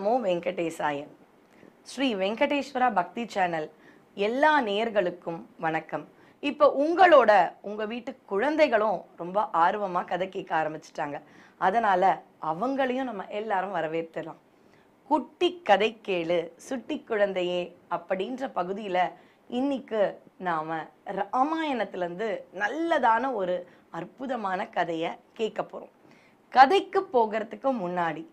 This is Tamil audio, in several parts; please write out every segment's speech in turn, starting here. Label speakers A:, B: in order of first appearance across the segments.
A: நமோ வெங்கடேசாயன் ஸ்ரீ வெங்கடேஸ்வரா பக்தி சேனல் எல்லா நேர்களுக்கும் வணக்கம் இப்போ உங்களோட உங்கள் வீட்டு குழந்தைகளும் ரொம்ப ஆர்வமாக கதை கேட்க ஆரம்பிச்சிட்டாங்க அதனால் அவங்களையும் நம்ம எல்லாரும் வரவேற்றலாம் குட்டி கதை கேளு சுட்டி குழந்தையே அப்படின்ற பகுதியில் இன்னைக்கு நாம் ராமாயணத்துலேருந்து நல்லதான ஒரு அற்புதமான கதையை கேட்க போகிறோம் கதைக்கு போகிறதுக்கு முன்னாடி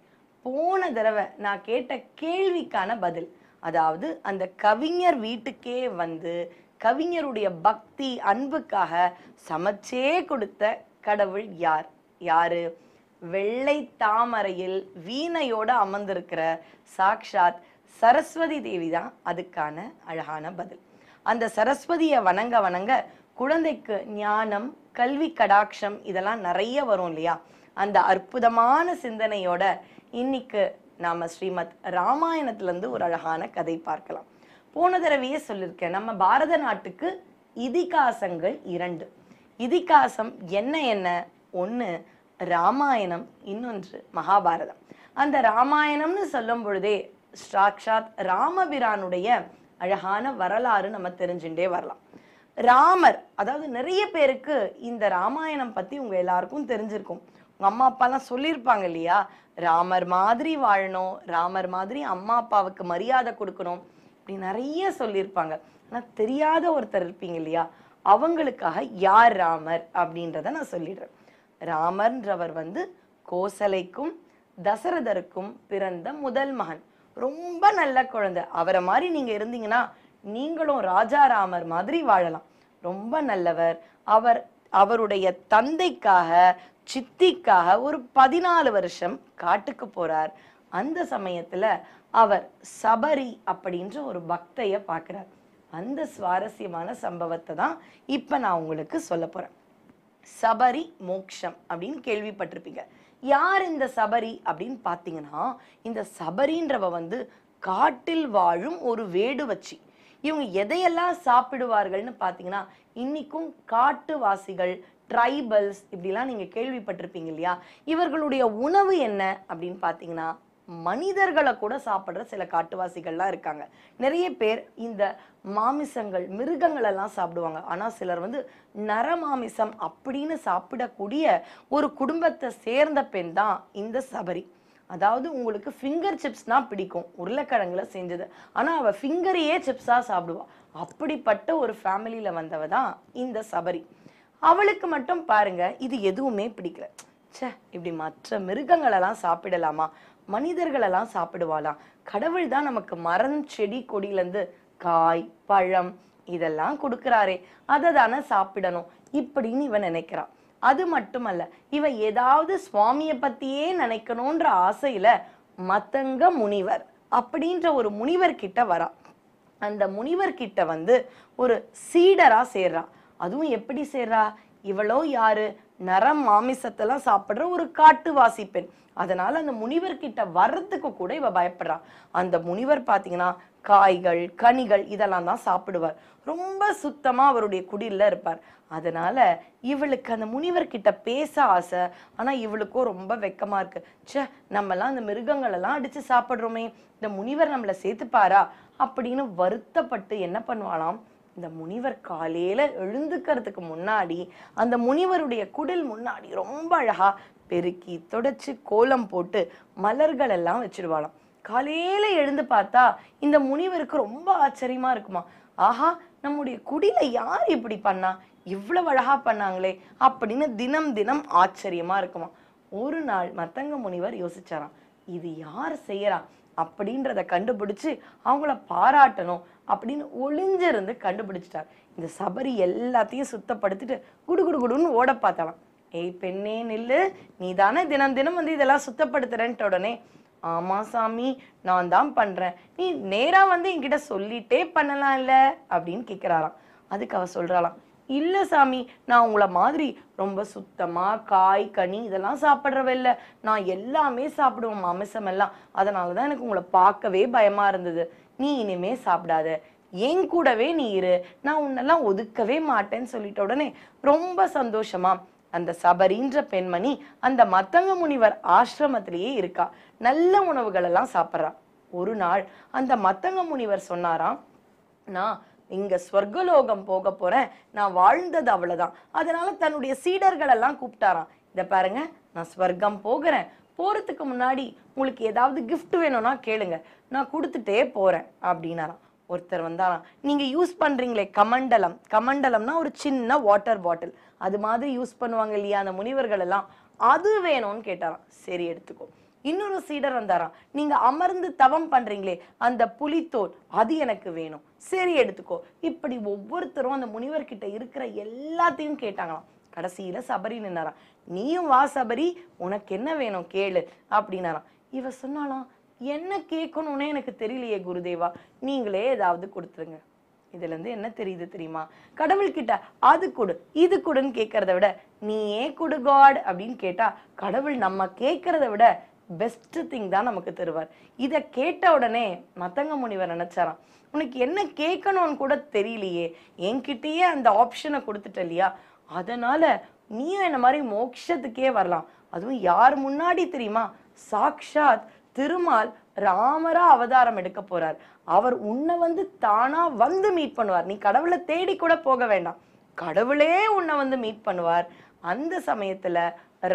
A: போன தடவை நான் கேட்ட கேள்விக்கான பதில் அதாவது அந்த கவிஞர் வீட்டுக்கே வந்து கவிஞருடைய பக்தி அன்புக்காக சமைச்சே கொடுத்த கடவுள் யார் யாரு வெள்ளை தாமரையில் வீணையோட அமர்ந்திருக்கிற சாக்ஷாத் சரஸ்வதி தேவி தான் அதுக்கான அழகான பதில் அந்த சரஸ்வதியை வணங்க வணங்க குழந்தைக்கு ஞானம் கல்வி கடாட்சம் இதெல்லாம் நிறைய வரும் இல்லையா அந்த அற்புதமான சிந்தனையோட இன்னைக்கு நாம ஸ்ரீமத் இருந்து ஒரு அழகான கதை பார்க்கலாம் போன தடவையே சொல்லியிருக்கேன் நம்ம பாரத நாட்டுக்கு இதிகாசங்கள் இரண்டு இதிகாசம் என்ன என்ன ஒன்று ராமாயணம் இன்னொன்று மகாபாரதம் அந்த ராமாயணம்னு சொல்லும் பொழுதே சாக்ஷாத் ராமபிரானுடைய அழகான வரலாறு நம்ம தெரிஞ்சுட்டே வரலாம் ராமர் அதாவது நிறைய பேருக்கு இந்த ராமாயணம் பத்தி உங்க எல்லாருக்கும் தெரிஞ்சிருக்கும் உங்க அம்மா அப்பாலாம் சொல்லியிருப்பாங்க இல்லையா ராமர் மாதிரி வாழணும் ராமர் மாதிரி அம்மா அப்பாவுக்கு மரியாதை கொடுக்கணும் இப்படி நிறைய சொல்லியிருப்பாங்க ஆனால் தெரியாத ஒருத்தர் இருப்பீங்க இல்லையா அவங்களுக்காக யார் ராமர் அப்படின்றத நான் சொல்லிடுறேன் ராமர்ன்றவர் வந்து கோசலைக்கும் தசரதருக்கும் பிறந்த முதல் மகன் ரொம்ப நல்ல குழந்தை அவரை மாதிரி நீங்கள் இருந்தீங்கன்னா நீங்களும் ராஜா ராமர் மாதிரி வாழலாம் ரொம்ப நல்லவர் அவர் அவருடைய தந்தைக்காக சித்திக்காக ஒரு பதினாலு வருஷம் காட்டுக்கு போறார் அந்த சமயத்துல அவர் சபரி அப்படின்ற ஒரு பக்தைய பார்க்கிறார் அந்த சுவாரஸ்யமான சம்பவத்தை தான் இப்ப நான் உங்களுக்கு சொல்ல போறேன் சபரி மோக்ஷம் அப்படின்னு கேள்விப்பட்டிருப்பீங்க யார் இந்த சபரி அப்படின்னு பார்த்தீங்கன்னா இந்த சபரின்றவ வந்து காட்டில் வாழும் ஒரு வேடுவச்சி இவங்க எதையெல்லாம் சாப்பிடுவார்கள்னு பார்த்தீங்கன்னா இன்னைக்கும் காட்டுவாசிகள் ட்ரைபல்ஸ் இப்படிலாம் நீங்கள் கேள்விப்பட்டிருப்பீங்க இல்லையா இவர்களுடைய உணவு என்ன அப்படின்னு பார்த்தீங்கன்னா மனிதர்களை கூட சாப்பிட்ற சில காட்டுவாசிகள்லாம் இருக்காங்க நிறைய பேர் இந்த மாமிசங்கள் மிருகங்களெல்லாம் சாப்பிடுவாங்க ஆனால் சிலர் வந்து நரமாமிசம் அப்படின்னு சாப்பிடக்கூடிய ஒரு குடும்பத்தை சேர்ந்த பெண் தான் இந்த சபரி அதாவது உங்களுக்கு ஃபிங்கர் சிப்ஸ்னால் பிடிக்கும் உருளைக்கிழங்குல செஞ்சது ஆனால் அவள் ஃபிங்கரையே சிப்ஸாக சாப்பிடுவாள் அப்படிப்பட்ட ஒரு ஃபேமிலியில் வந்தவ தான் இந்த சபரி அவளுக்கு மட்டும் பாருங்க இது எதுவுமே பிடிக்கல சே இப்படி மற்ற மிருகங்களெல்லாம் சாப்பிடலாமா மனிதர்களெல்லாம் சாப்பிடுவாளாம் கடவுள் தான் நமக்கு மரம் செடி கொடியிலேருந்து காய் பழம் இதெல்லாம் கொடுக்குறாரே அதை தானே சாப்பிடணும் இப்படின்னு இவன் நினைக்கிறான் அது மட்டுமல்ல இவன் ஏதாவது சுவாமியை பற்றியே நினைக்கணுன்ற ஆசையில் மத்தங்க முனிவர் அப்படின்ற ஒரு முனிவர் கிட்ட வரான் அந்த முனிவர் கிட்ட வந்து ஒரு சீடரா சேர்றான் அதுவும் எப்படி செய்கிறா இவளோ யாரு நரம் மாமிசத்தெல்லாம் சாப்பிட்ற ஒரு காட்டு பெண் அதனால அந்த முனிவர்கிட்ட வர்றதுக்கு கூட இவ பயப்படுறா அந்த முனிவர் பார்த்தீங்கன்னா காய்கள் கனிகள் இதெல்லாம் தான் சாப்பிடுவார் ரொம்ப சுத்தமாக அவருடைய குடியில் இருப்பார் அதனால் இவளுக்கு அந்த முனிவர்கிட்ட பேச ஆசை ஆனால் இவளுக்கும் ரொம்ப வெக்கமாக இருக்கு ச்சே நம்மலாம் அந்த மிருகங்களெல்லாம் அடித்து சாப்பிட்றோமே இந்த முனிவர் நம்மளை சேர்த்துப்பாரா அப்படின்னு வருத்தப்பட்டு என்ன பண்ணுவாளாம் இந்த முனிவர் காலையில் எழுந்துக்கிறதுக்கு முன்னாடி அந்த முனிவருடைய குடில் முன்னாடி ரொம்ப அழகாக பெருக்கி தொடச்சி கோலம் போட்டு மலர்கள் எல்லாம் வச்சிருவாளாம் காலையில் எழுந்து பார்த்தா இந்த முனிவருக்கு ரொம்ப ஆச்சரியமாக இருக்குமா ஆஹா நம்முடைய குடில யார் இப்படி பண்ணா இவ்வளவு அழகா பண்ணாங்களே அப்படின்னு தினம் தினம் ஆச்சரியமா இருக்குமா ஒரு நாள் மத்தங்க முனிவர் யோசிச்சாராம் இது யார் செய்யறா அப்படின்றத கண்டுபிடிச்சு அவங்கள பாராட்டணும் அப்படின்னு ஒளிஞ்சிருந்து கண்டுபிடிச்சிட்டார் இந்த சபரி எல்லாத்தையும் சுத்தப்படுத்திட்டு குடு குடு குடுன்னு ஓட பார்த்தவன் ஏய் பெண்ணே நில்லு நீ தானே தினம் தினம் வந்து இதெல்லாம் சுத்தப்படுத்துறேன்ட்ட உடனே ஆமாம் சாமி நான் தான் பண்ணுறேன் நீ நேராக வந்து என்கிட்ட சொல்லிட்டே பண்ணலாம் இல்லை அப்படின்னு கேட்குறாராம் அதுக்கு அவ சொல்கிறாளாம் இல்லை சாமி நான் உங்களை மாதிரி ரொம்ப சுத்தமாக காய் கனி இதெல்லாம் இல்ல நான் எல்லாமே சாப்பிடுவோம் அமிசமெல்லாம் எல்லாம் தான் எனக்கு உங்களை பார்க்கவே பயமாக இருந்தது நீ இனிமே சாப்பிடாத என் கூடவே நீ இரு நான் உன்னெல்லாம் ஒதுக்கவே மாட்டேன்னு சொல்லிட்ட உடனே ரொம்ப சந்தோஷமா அந்த சபரின்ற பெண்மணி அந்த மத்தங்க முனிவர் ஆசிரமத்திலேயே இருக்கா நல்ல உணவுகளெல்லாம் சாப்பிட்றா ஒரு நாள் அந்த மத்தங்க முனிவர் சொன்னாராம் நான் இங்க ஸ்வர்கலோகம் போக போறேன் நான் வாழ்ந்தது அவ்வளவுதான் அதனால தன்னுடைய சீடர்கள் எல்லாம் கூப்பிட்டாராம் இதை பாருங்க நான் ஸ்வர்க்கம் போகிறேன் போகிறதுக்கு முன்னாடி உங்களுக்கு ஏதாவது கிஃப்ட் வேணும்னா கேளுங்க நான் கொடுத்துட்டே போகிறேன் அப்படின்னாராம் ஒருத்தர் வந்தாராம் நீங்கள் யூஸ் பண்ணுறீங்களே கமண்டலம் கமண்டலம்னா ஒரு சின்ன வாட்டர் பாட்டில் அது மாதிரி யூஸ் பண்ணுவாங்க இல்லையா அந்த முனிவர்கள் எல்லாம் அது வேணும்னு கேட்டாராம் சரி எடுத்துக்கோ இன்னொரு சீடர் வந்தாராம் நீங்க அமர்ந்து தவம் பண்றீங்களே அந்த புலித்தோல் அது எனக்கு வேணும் சரி எடுத்துக்கோ இப்படி ஒவ்வொருத்தரும் அந்த முனிவர்கிட்ட இருக்கிற எல்லாத்தையும் கேட்டாங்களாம் கடைசியில் சபரி நின்னாராம் நீயும் வா சபரி உனக்கு என்ன வேணும் கேளு அப்படின்னாராம் இவ சொன்னாலாம் என்ன கேட்கணும்னே எனக்கு தெரியலையே குருதேவா நீங்களே ஏதாவது கொடுத்துருங்க இதுலேருந்து என்ன தெரியுது தெரியுமா கடவுள்கிட்ட அது கொடு இது கொடுன்னு கேட்கறத விட நீயே கொடு காட் அப்படின்னு கேட்டால் கடவுள் நம்ம கேட்கறத விட பெஸ்ட் திங் தான் நமக்கு தருவார் இதை கேட்ட உடனே மத்தங்க முனிவர் நினைச்சாராம் உனக்கு என்ன கேட்கணும்னு கூட தெரியலையே என்கிட்டயே அந்த ஆப்ஷனை கொடுத்துட்ட இல்லையா அதனால் நீயும் என்ன மாதிரி மோக்ஷத்துக்கே வரலாம் அதுவும் யார் முன்னாடி தெரியுமா சாக்ஷாத் திருமால் ராமரா அவதாரம் எடுக்க போறார் அவர் உன்னை வந்து தானா வந்து மீட் பண்ணுவார் நீ கடவுளை தேடி கூட போக வேண்டாம் கடவுளே உன்னை வந்து மீட் பண்ணுவார் அந்த சமயத்துல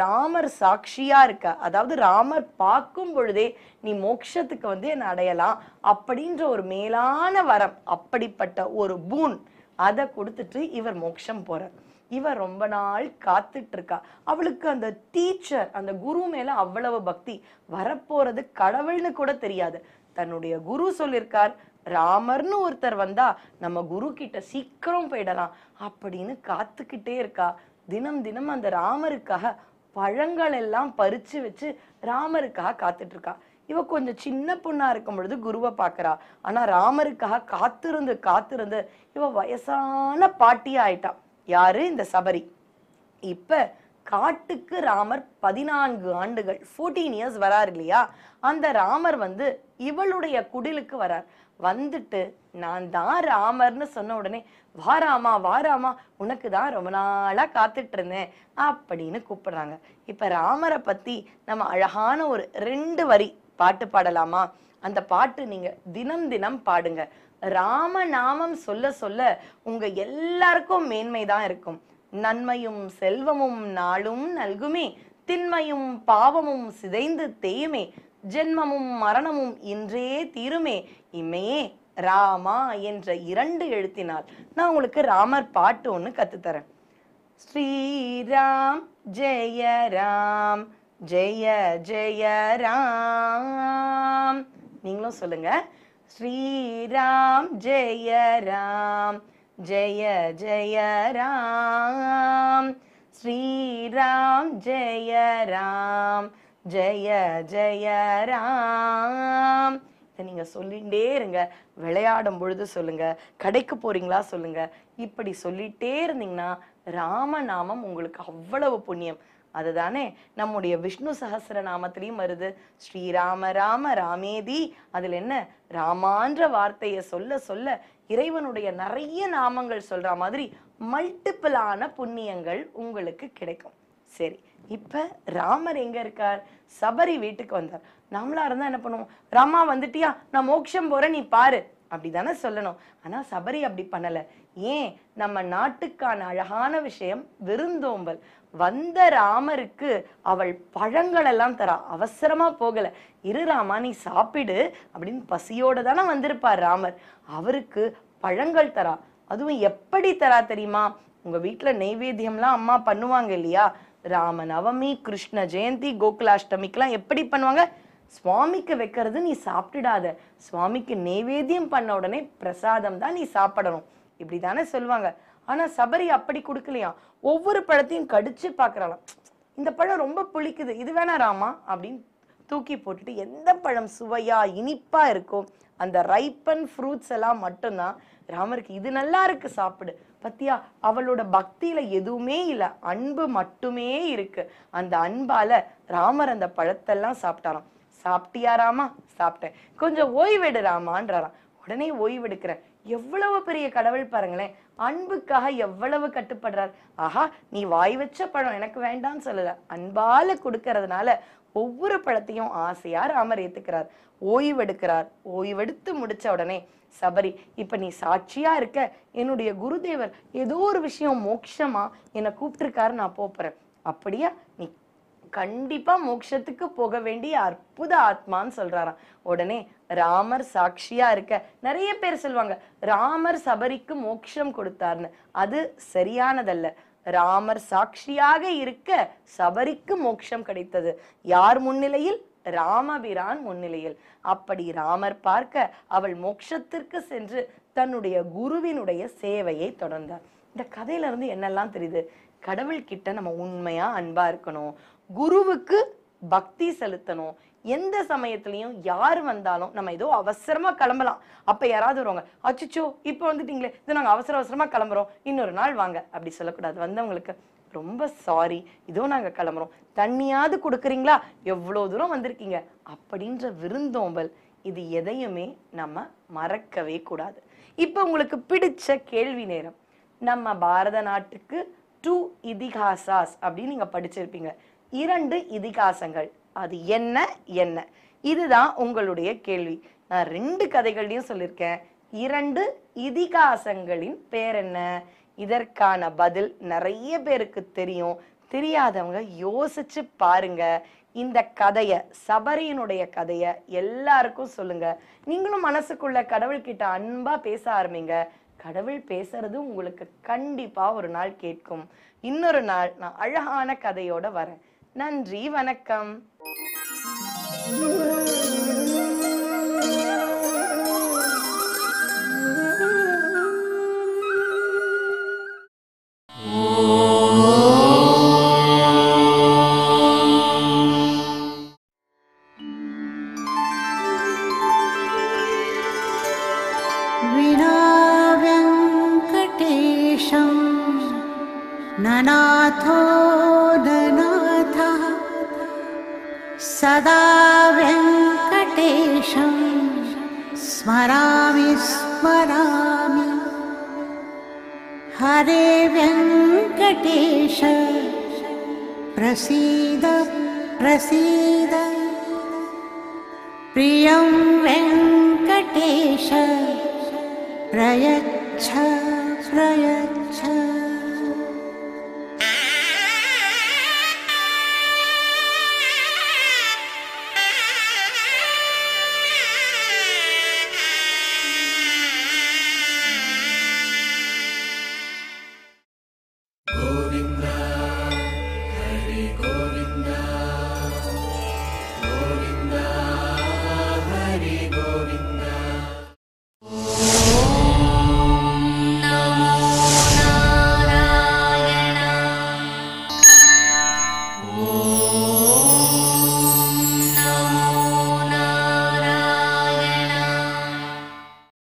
A: ராமர் சாட்சியா இருக்க அதாவது ராமர் பார்க்கும் பொழுதே நீ மோக்ஷத்துக்கு வந்து என்ன அடையலாம் அப்படின்ற ஒரு மேலான வரம் அப்படிப்பட்ட ஒரு பூன் அதை கொடுத்துட்டு இவர் மோக்ஷம் போறார் இவ ரொம்ப நாள் காத்துட்டு இருக்கா அவளுக்கு அந்த டீச்சர் அந்த குரு மேல அவ்வளவு பக்தி வரப்போறது கடவுள்னு கூட தெரியாது தன்னுடைய குரு சொல்லியிருக்கார் ராமர்னு ஒருத்தர் வந்தா நம்ம குரு கிட்ட சீக்கிரம் போயிடலாம் அப்படின்னு காத்துக்கிட்டே இருக்கா தினம் தினம் அந்த ராமருக்காக பழங்கள் எல்லாம் பறிச்சு வச்சு ராமருக்காக காத்துட்டு இருக்கா இவ கொஞ்சம் சின்ன பொண்ணா இருக்கும் பொழுது குருவை பாக்குறா ஆனா ராமருக்காக காத்திருந்து காத்திருந்து இவ வயசான பாட்டியா ஆயிட்டா யாரு இந்த சபரி இப்ப காட்டுக்கு ராமர் பதினான்கு ஆண்டுகள் ஃபோர்டீன் இயர்ஸ் வரார் இல்லையா அந்த ராமர் வந்து இவளுடைய குடிலுக்கு வரார் வந்துட்டு நான் தான் ராமர்னு சொன்ன உடனே வாராமா வாராமா உனக்கு தான் ரொம்ப நாளாக காத்துட்டு இருந்தேன் அப்படின்னு கூப்பிடுறாங்க இப்போ ராமரை பற்றி நம்ம அழகான ஒரு ரெண்டு வரி பாட்டு பாடலாமா அந்த பாட்டு நீங்கள் தினம் தினம் பாடுங்க ராம நாமம் சொல்ல சொல்ல உங்க எல்லாருக்கும் மேன்மை தான் இருக்கும் நன்மையும் செல்வமும் நாளும் நல்குமே திண்மையும் பாவமும் சிதைந்து தேயுமே ஜென்மமும் மரணமும் இன்றே தீருமே இம்மையே ராமா என்ற இரண்டு எழுத்தினால் நான் உங்களுக்கு ராமர் பாட்டு ஒன்று கத்துத்தரேன் ஸ்ரீராம் ஜெய ராம் ஜெய ஜெய ராம் நீங்களும் சொல்லுங்கள் ஸ்ரீராம் ஜெய ராம் ஜெய ஜெய ராம் ஸ்ரீராம் ஜெய ராம் ஜெய ஜெய ராம் இதை நீங்கள் சொல்லிகிட்டே இருங்க விளையாடும் பொழுது சொல்லுங்கள் கடைக்கு போகிறீங்களா சொல்லுங்கள் இப்படி சொல்லிகிட்டே இருந்தீங்கன்னா ராமநாமம் உங்களுக்கு அவ்வளவு புண்ணியம் அதுதானே நம்முடைய விஷ்ணு சகசர நாமத்திலையும் வருது ஸ்ரீராம ராம ராமேதி அதில் என்ன ராமான்ற வார்த்தையை சொல்ல சொல்ல இறைவனுடைய நிறைய நாமங்கள் சொல்ற மாதிரி மல்டிப்பிளான புண்ணியங்கள் உங்களுக்கு கிடைக்கும் சரி இப்போ ராமர் எங்கே இருக்கார் சபரி வீட்டுக்கு வந்தார் நம்மளா இருந்தால் என்ன பண்ணுவோம் ராமா வந்துட்டியா நான் மோக்ஷம் போகிறேன் நீ பாரு அப்படி தானே சொல்லணும் ஆனால் சபரி அப்படி பண்ணலை ஏன் நம்ம நாட்டுக்கான அழகான விஷயம் விருந்தோம்பல் வந்த ராமருக்கு அவள் பழங்கள் எல்லாம் தரா அவசரமா போகல இரு ராமா நீ சாப்பிடு அப்படின்னு பசியோட தானே வந்திருப்பார் ராமர் அவருக்கு பழங்கள் தரா அதுவும் எப்படி தரா தெரியுமா உங்க வீட்டில் நெய்வேத்தியம்லாம் அம்மா பண்ணுவாங்க இல்லையா ராமநவமி கிருஷ்ண ஜெயந்தி கோகுலாஷ்டமிக்கெல்லாம் எப்படி பண்ணுவாங்க சுவாமிக்கு வைக்கிறது நீ சாப்பிட்டுடாத சுவாமிக்கு நெய்வேத்தியம் பண்ண உடனே பிரசாதம் தான் நீ சாப்பிடணும் இப்படி தானே சொல்லுவாங்க ஆனால் சபரி அப்படி கொடுக்கலையா ஒவ்வொரு பழத்தையும் கடிச்சு பார்க்குறாளாம் இந்த பழம் ரொம்ப புளிக்குது இது வேணா ராமா அப்படின்னு தூக்கி போட்டுட்டு எந்த பழம் சுவையாக இனிப்பா இருக்கோ அந்த ரைப்பன் ஃப்ரூட்ஸ் எல்லாம் மட்டும்தான் ராமருக்கு இது நல்லா இருக்கு சாப்பிடு பத்தியா அவளோட பக்தியில எதுவுமே இல்லை அன்பு மட்டுமே இருக்கு அந்த அன்பால ராமர் அந்த பழத்தெல்லாம் சாப்பிட்டாராம் சாப்பிட்டியா ராமா சாப்பிட்டேன் கொஞ்சம் ஓய்வெடு ராமான்றாராம் உடனே ஓய்வெடுக்கிறேன் எவ்வளவு பெரிய கடவுள் பாருங்களேன் அன்புக்காக எவ்வளவு கட்டுப்படுறார் ஆஹா நீ வாய் வச்ச பழம் எனக்கு வேண்டாம்னு சொல்லல அன்பால கொடுக்கறதுனால ஒவ்வொரு பழத்தையும் ஆசையா ராமர் ஏத்துக்கிறார் ஓய்வெடுக்கிறார் ஓய்வெடுத்து முடிச்ச உடனே சபரி இப்ப நீ சாட்சியா இருக்க என்னுடைய குருதேவர் ஏதோ ஒரு விஷயம் மோட்சமா என்னை கூப்பிட்டுருக்காரு நான் போப்புறேன் அப்படியா நீ கண்டிப்பா மோட்சத்துக்கு போக வேண்டிய அற்புத ஆத்மான்னு சொல்றாராம் உடனே ராமர் சாட்சியா இருக்க நிறைய பேர் சொல்லுவாங்க ராமர் சபரிக்கு மோட்சம் கொடுத்தார்னு அது சரியானதல்ல ராமர் சாட்சியாக இருக்க சபரிக்கு மோட்சம் கிடைத்தது யார் முன்னிலையில் ராமபிரான் முன்னிலையில் அப்படி ராமர் பார்க்க அவள் மோட்சத்திற்கு சென்று தன்னுடைய குருவினுடைய சேவையை தொடர்ந்தார் இந்த கதையில இருந்து என்னெல்லாம் தெரியுது கடவுள்கிட்ட நம்ம உண்மையா அன்பா இருக்கணும் குருவுக்கு பக்தி செலுத்தணும் எந்த சமயத்துலையும் யார் வந்தாலும் நம்ம ஏதோ அவசரமாக கிளம்பலாம் அப்போ யாராவது வருவாங்க அச்சுச்சோ இப்போ வந்துட்டீங்களே இது நாங்கள் அவசர அவசரமாக கிளம்புறோம் இன்னொரு நாள் வாங்க அப்படி சொல்லக்கூடாது வந்தவங்களுக்கு ரொம்ப சாரி இதோ நாங்கள் கிளம்புறோம் தண்ணியாவது கொடுக்குறீங்களா எவ்வளோ தூரம் வந்திருக்கீங்க அப்படின்ற விருந்தோம்பல் இது எதையுமே நம்ம மறக்கவே கூடாது இப்போ உங்களுக்கு பிடிச்ச கேள்வி நேரம் நம்ம பாரத நாட்டுக்கு டூ இதிகாசாஸ் அப்படின்னு நீங்கள் படிச்சிருப்பீங்க இரண்டு இதிகாசங்கள் அது என்ன என்ன இதுதான் உங்களுடைய கேள்வி நான் ரெண்டு கதைகள்லையும் சொல்லியிருக்கேன் இரண்டு இதிகாசங்களின் பேர் என்ன இதற்கான பதில் நிறைய பேருக்கு தெரியும் தெரியாதவங்க யோசிச்சு பாருங்க இந்த கதையை சபரியினுடைய கதையை எல்லாருக்கும் சொல்லுங்க நீங்களும் மனசுக்குள்ள கடவுள்கிட்ட அன்பா பேச ஆரம்பிங்க கடவுள் பேசுறது உங்களுக்கு கண்டிப்பா ஒரு நாள் கேட்கும் இன்னொரு நாள் நான் அழகான கதையோட வரேன் நன்றி வணக்கம் ननाथोदनाथः सदा व्यङ्कटेश स्मरामि स्मरामि हरे व्यङ्कटेश प्रसीद प्रसीद प्रियं वेङ्कटेश प्रयच्छ प्रयच्छ